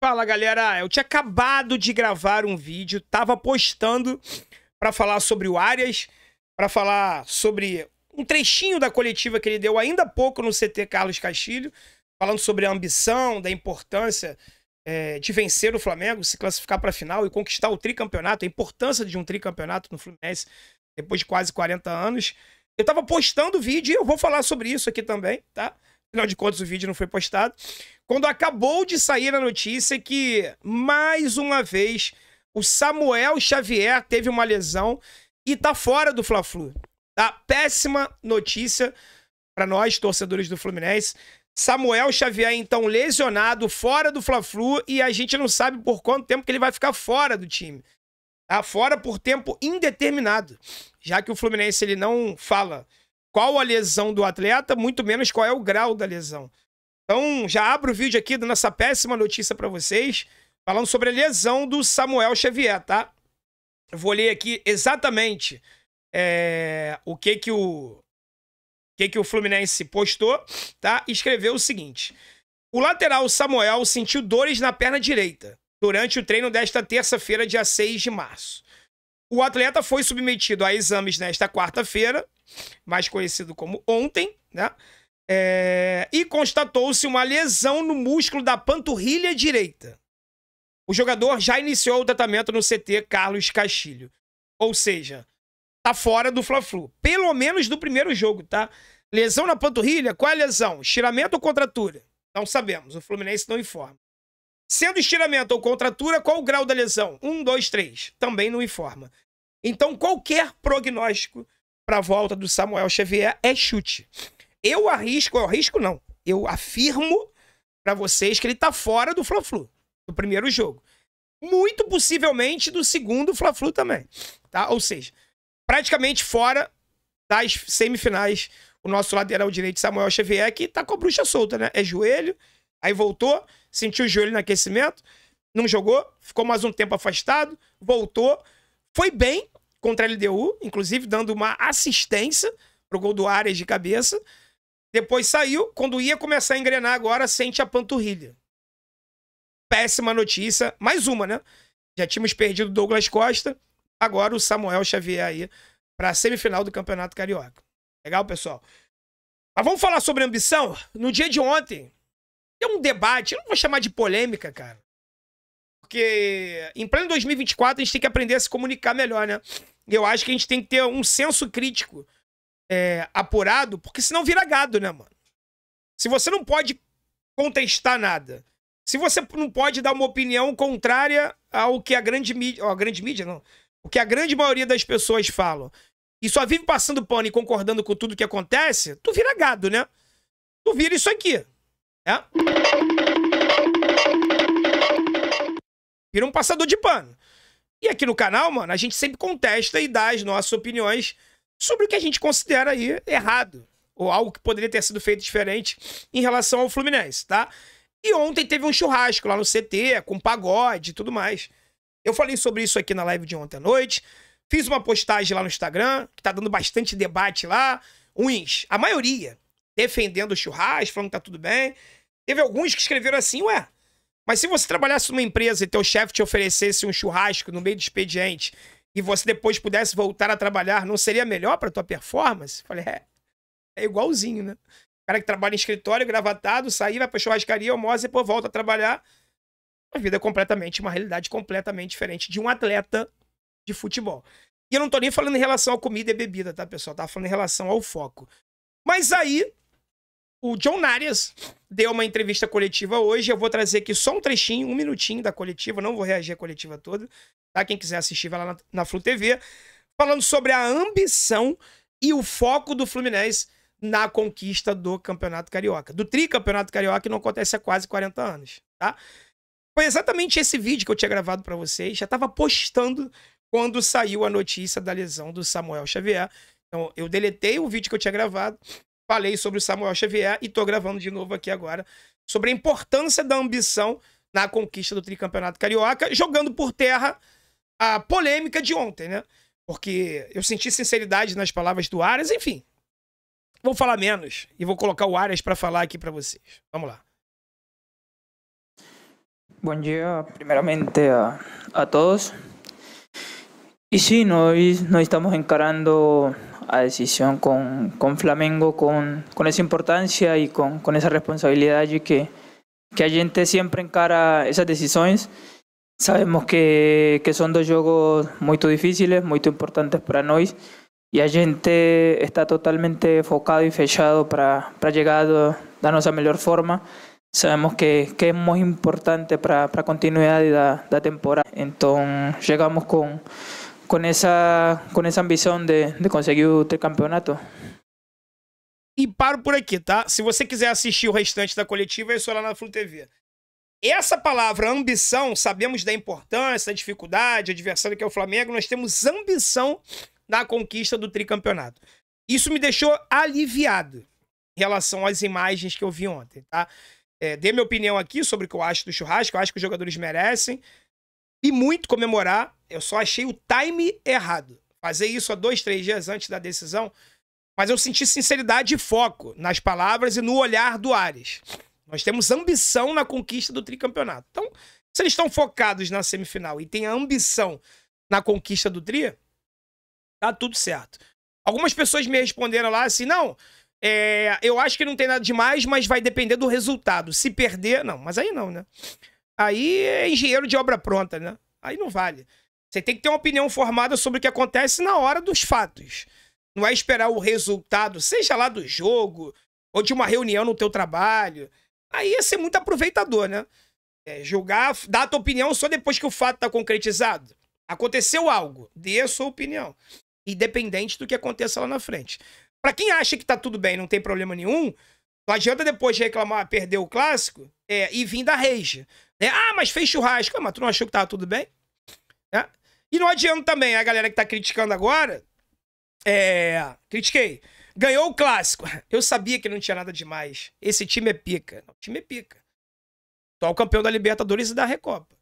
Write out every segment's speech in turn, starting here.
Fala galera, eu tinha acabado de gravar um vídeo, tava postando para falar sobre o Arias, para falar sobre um trechinho da coletiva que ele deu ainda há pouco no CT Carlos Castilho, falando sobre a ambição, da importância é, de vencer o Flamengo, se classificar para a final e conquistar o tricampeonato, a importância de um tricampeonato no Fluminense depois de quase 40 anos. Eu tava postando o vídeo e eu vou falar sobre isso aqui também, tá? Afinal de contas, o vídeo não foi postado. Quando acabou de sair a notícia que, mais uma vez, o Samuel Xavier teve uma lesão e tá fora do Fla-Flu. Tá? Péssima notícia para nós, torcedores do Fluminense. Samuel Xavier, então, lesionado, fora do Fla-Flu, e a gente não sabe por quanto tempo que ele vai ficar fora do time. Tá fora por tempo indeterminado, já que o Fluminense ele não fala qual a lesão do atleta, muito menos qual é o grau da lesão. Então, já abro o vídeo aqui da nossa péssima notícia para vocês, falando sobre a lesão do Samuel Xavier, tá? Eu vou ler aqui exatamente é, o que que o, que que o Fluminense postou, tá? Escreveu o seguinte: O lateral Samuel sentiu dores na perna direita durante o treino desta terça-feira, dia 6 de março. O atleta foi submetido a exames nesta quarta-feira, mais conhecido como ontem, né? É... e constatou-se uma lesão no músculo da panturrilha direita. O jogador já iniciou o tratamento no CT Carlos Castilho. Ou seja, tá fora do Fla-Flu. Pelo menos do primeiro jogo, tá? Lesão na panturrilha? Qual é a lesão? Estiramento ou contratura? Não sabemos. O Fluminense não informa. Sendo estiramento ou contratura, qual o grau da lesão? um dois três Também não informa. Então, qualquer prognóstico para a volta do Samuel Xavier é chute. Eu arrisco, eu arrisco não. Eu afirmo para vocês que ele está fora do Fla-Flu, do primeiro jogo. Muito possivelmente do segundo Fla-Flu também, tá? Ou seja, praticamente fora das semifinais o nosso lateral direito Samuel Xavier que tá com a bruxa solta, né? É joelho, aí voltou, sentiu o joelho no aquecimento, não jogou, ficou mais um tempo afastado, voltou, foi bem contra a LDU, inclusive dando uma assistência pro gol do Arias de cabeça. Depois saiu, quando ia começar a engrenar agora, sente a panturrilha. Péssima notícia, mais uma, né? Já tínhamos perdido Douglas Costa, agora o Samuel Xavier aí para a semifinal do Campeonato Carioca. Legal, pessoal? Mas vamos falar sobre ambição? No dia de ontem, é um debate, eu não vou chamar de polêmica, cara. Porque em pleno 2024 a gente tem que aprender a se comunicar melhor, né? Eu acho que a gente tem que ter um senso crítico é, apurado, porque senão vira gado, né, mano? Se você não pode contestar nada, se você não pode dar uma opinião contrária ao que a grande mídia. a grande mídia, não. O que a grande maioria das pessoas falam, e só vive passando pano e concordando com tudo que acontece, tu vira gado, né? Tu vira isso aqui. É? Vira um passador de pano. E aqui no canal, mano, a gente sempre contesta e dá as nossas opiniões sobre o que a gente considera aí errado. Ou algo que poderia ter sido feito diferente em relação ao Fluminense, tá? E ontem teve um churrasco lá no CT, com pagode e tudo mais. Eu falei sobre isso aqui na live de ontem à noite. Fiz uma postagem lá no Instagram, que tá dando bastante debate lá. Uns, a maioria, defendendo o churrasco, falando que tá tudo bem. Teve alguns que escreveram assim, ué. Mas se você trabalhasse numa empresa e teu chefe te oferecesse um churrasco no meio do expediente e você depois pudesse voltar a trabalhar, não seria melhor para tua performance? Falei, é, é igualzinho, né? O cara que trabalha em escritório, gravatado, sair, vai pra churrascaria, almoça e pô volta a trabalhar. A vida é completamente, uma realidade completamente diferente de um atleta de futebol. E eu não tô nem falando em relação à comida e bebida, tá, pessoal? Tava falando em relação ao foco. Mas aí, o John Arias deu uma entrevista coletiva hoje. Eu vou trazer aqui só um trechinho, um minutinho da coletiva. Não vou reagir à coletiva toda. Tá? Quem quiser assistir, vai lá na, na Flu TV. Falando sobre a ambição e o foco do Fluminense na conquista do Campeonato Carioca. Do tricampeonato carioca que não acontece há quase 40 anos, tá? Foi exatamente esse vídeo que eu tinha gravado para vocês, já estava postando quando saiu a notícia da lesão do Samuel Xavier. Então, eu deletei o vídeo que eu tinha gravado falei sobre o Samuel Xavier e estou gravando de novo aqui agora sobre a importância da ambição na conquista do tricampeonato carioca, jogando por terra a polêmica de ontem, né? Porque eu senti sinceridade nas palavras do Arias, enfim. Vou falar menos e vou colocar o Arias para falar aqui para vocês. Vamos lá. Bom dia, primeiramente a, a todos. E sim, nós, nós estamos encarando a decisión con, con Flamengo, con, con, esa importancia y con, con esa responsabilidad y que, que a gente siempre encara esas decisiones. Sabemos que, que son dos juegos muy difíciles, muy importantes para nosotros y a gente está totalmente enfocado y fechado para, para llegar a, a nuestra mejor forma. Sabemos que, que es muy importante para, la continuidad de la temporada. entonces llegamos con con esa, con essa ambição de, de conseguir o tricampeonato. E paro por aqui, tá? Se você quiser assistir o restante da coletiva, é só lá na Flu TV. Essa palavra ambição, sabemos da importância, da dificuldade, adversário que é o Flamengo, nós temos ambição na conquista do tricampeonato. Isso me deixou aliviado em relação às imagens que eu vi ontem, tá? É, dei minha opinião aqui sobre o que eu acho do churrasco, eu acho que os jogadores merecem. E muito comemorar eu só achei o time errado. Fazer isso há dois, três dias antes da decisão. Mas eu senti sinceridade e foco nas palavras e no olhar do Ares. Nós temos ambição na conquista do tricampeonato. Então, se eles estão focados na semifinal e têm a ambição na conquista do tri, tá tudo certo. Algumas pessoas me responderam lá assim, não, é, eu acho que não tem nada demais, mas vai depender do resultado. Se perder, não, mas aí não, né? Aí é engenheiro de obra pronta, né? Aí não vale. Você tem que ter uma opinião formada sobre o que acontece na hora dos fatos. Não é esperar o resultado, seja lá do jogo ou de uma reunião no teu trabalho. Aí ia é ser muito aproveitador, né? É, julgar, dar a tua opinião só depois que o fato está concretizado. Aconteceu algo, dê a sua opinião. Independente do que aconteça lá na frente. Para quem acha que tá tudo bem, não tem problema nenhum, não adianta depois reclamar, perder o clássico é, e vir da rage. Né? Ah, mas fez churrasco. Ah, mas tu não achou que tava tudo bem? Né? E não adianta também a galera que tá criticando agora. É. Critiquei. Ganhou o clássico. Eu sabia que não tinha nada demais. Esse time é pica. O time é pica. Só o campeão da Libertadores e da Recopa.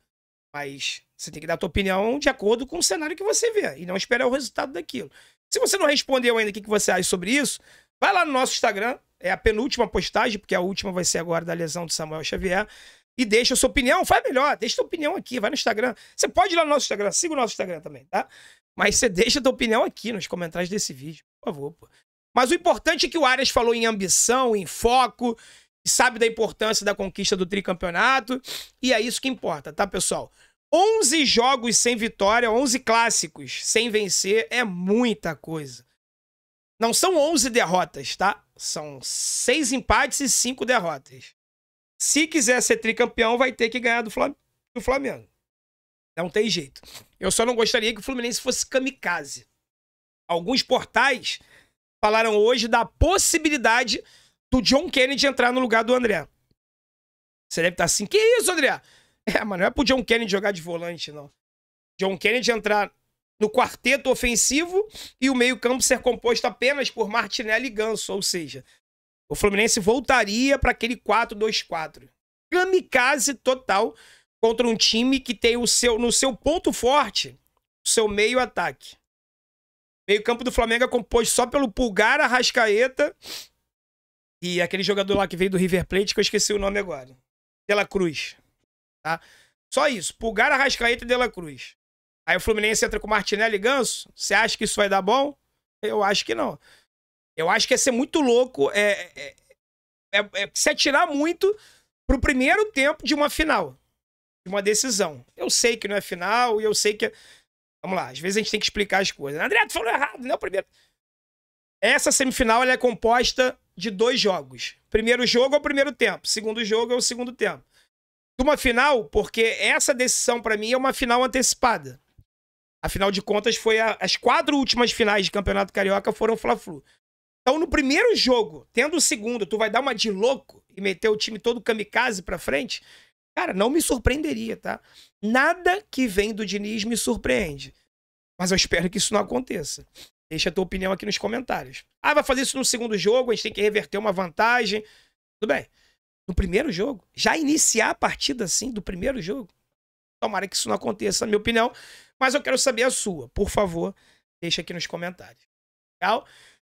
Mas você tem que dar a tua opinião de acordo com o cenário que você vê. E não esperar o resultado daquilo. Se você não respondeu ainda o que você acha sobre isso, vai lá no nosso Instagram. É a penúltima postagem, porque a última vai ser agora da lesão do Samuel Xavier e deixa a sua opinião. Faz melhor, deixa a sua opinião aqui, vai no Instagram. Você pode ir lá no nosso Instagram, siga o nosso Instagram também, tá? Mas você deixa a sua opinião aqui nos comentários desse vídeo, por favor. Pô. Mas o importante é que o Arias falou em ambição, em foco, sabe da importância da conquista do tricampeonato, e é isso que importa, tá, pessoal? 11 jogos sem vitória, 11 clássicos sem vencer é muita coisa. Não são 11 derrotas, tá? São 6 empates e 5 derrotas. Se quiser ser tricampeão, vai ter que ganhar do Flamengo. Não tem jeito. Eu só não gostaria que o Fluminense fosse kamikaze. Alguns portais falaram hoje da possibilidade do John Kennedy entrar no lugar do André. Você deve estar assim, que isso, André? É, mas não é pro John Kennedy jogar de volante, não. John Kennedy entrar no quarteto ofensivo e o meio-campo ser composto apenas por Martinelli e Ganso, ou seja, o Fluminense voltaria para aquele 4-2-4. Kamikaze total contra um time que tem o seu, no seu ponto forte, o seu meio ataque. Meio campo do Flamengo é composto só pelo Pulgar, Arrascaeta e aquele jogador lá que veio do River Plate, que eu esqueci o nome agora. Dela Cruz. Tá? Só isso. Pulgar, Arrascaeta e Dela Cruz. Aí o Fluminense entra com Martinelli e Ganso. Você acha que isso vai dar bom? Eu acho que não. Eu acho que ia ser muito louco, é, é, é, é se atirar muito pro primeiro tempo de uma final, de uma decisão. Eu sei que não é final e eu sei que. É... Vamos lá, às vezes a gente tem que explicar as coisas. André, tu falou errado, não é o primeiro. Essa semifinal ela é composta de dois jogos. Primeiro jogo é o primeiro tempo, segundo jogo é o segundo tempo. De Uma final, porque essa decisão para mim é uma final antecipada. Afinal de contas, foi a, as quatro últimas finais de Campeonato Carioca foram Fla-Flu. Então, no primeiro jogo, tendo o segundo, tu vai dar uma de louco e meter o time todo kamikaze pra frente? Cara, não me surpreenderia, tá? Nada que vem do Diniz me surpreende. Mas eu espero que isso não aconteça. Deixa a tua opinião aqui nos comentários. Ah, vai fazer isso no segundo jogo, a gente tem que reverter uma vantagem. Tudo bem. No primeiro jogo, já iniciar a partida assim, do primeiro jogo. Tomara que isso não aconteça, na minha opinião. Mas eu quero saber a sua. Por favor, deixa aqui nos comentários. Legal?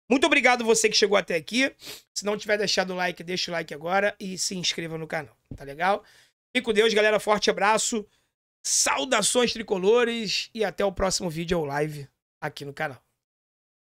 Muito obrigado você que chegou até aqui. Se não tiver deixado o like, deixa o like agora e se inscreva no canal, tá legal? Fique com Deus, galera. Forte abraço. Saudações tricolores e até o próximo vídeo ou live aqui no canal.